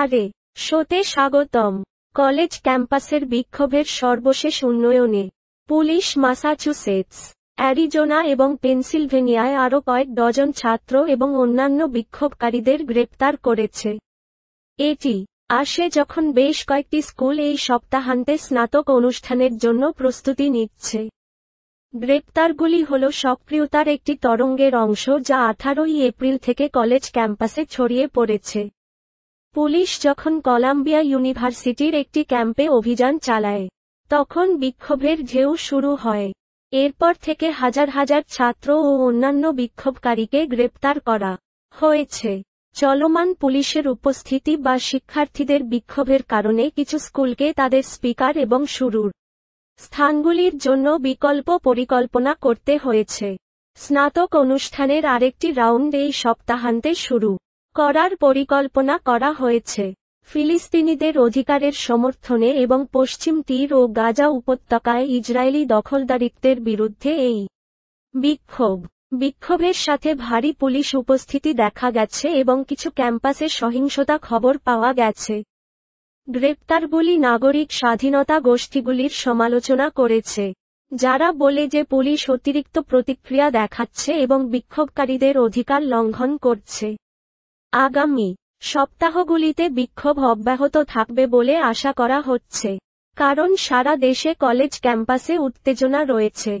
আরে শোতে স্বাগতম কলেজ ক্যাম্পাসের বিক্ষোভের সর্বশেষ উন্নয়নে পুলিশ মাসাচুসেটস অ্যারিজোনা এবং পেনসিলভেনিয়ায় আরও কয়েক ডজন ছাত্র এবং অন্যান্য বিক্ষোভকারীদের গ্রেপ্তার করেছে এটি আসে যখন বেশ কয়েকটি স্কুল এই সপ্তাহান্তে স্নাতক অনুষ্ঠানের জন্য প্রস্তুতি নিচ্ছে গ্রেপ্তারগুলি হল সক্রিয়তার একটি তরঙ্গের অংশ যা আঠারোই এপ্রিল থেকে কলেজ ক্যাম্পাসে ছড়িয়ে পড়েছে পুলিশ যখন কলাম্বিয়া ইউনিভার্সিটির একটি ক্যাম্পে অভিযান চালায় তখন বিক্ষোভের ঢেউ শুরু হয় এরপর থেকে হাজার হাজার ছাত্র ও অন্যান্য বিক্ষোভকারীকে গ্রেপ্তার করা হয়েছে চলমান পুলিশের উপস্থিতি বা শিক্ষার্থীদের বিক্ষোভের কারণে কিছু স্কুলকে তাদের স্পিকার এবং শুরুর স্থানগুলির জন্য বিকল্প পরিকল্পনা করতে হয়েছে স্নাতক অনুষ্ঠানের আরেকটি রাউন্ড এই সপ্তাহান্তে শুরু করার পরিকল্পনা করা হয়েছে ফিলিস্তিনিদের অধিকারের সমর্থনে এবং পশ্চিম তীর ও গাজা উপত্যকায় ইসরায়েলি দখলদারিত্বের বিরুদ্ধে এই বিক্ষোভ বিক্ষোভের সাথে ভারী পুলিশ উপস্থিতি দেখা গেছে এবং কিছু ক্যাম্পাসে সহিংসতা খবর পাওয়া গেছে গ্রেপ্তারগুলি নাগরিক স্বাধীনতা গোষ্ঠীগুলির সমালোচনা করেছে যারা বলে যে পুলিশ অতিরিক্ত প্রতিক্রিয়া দেখাচ্ছে এবং বিক্ষোভকারীদের অধিকার লঙ্ঘন করছে আগামী সপ্তাহগুলিতে বিক্ষোভ অব্যাহত থাকবে বলে আশা করা হচ্ছে কারণ সারা দেশে কলেজ ক্যাম্পাসে উত্তেজনা রয়েছে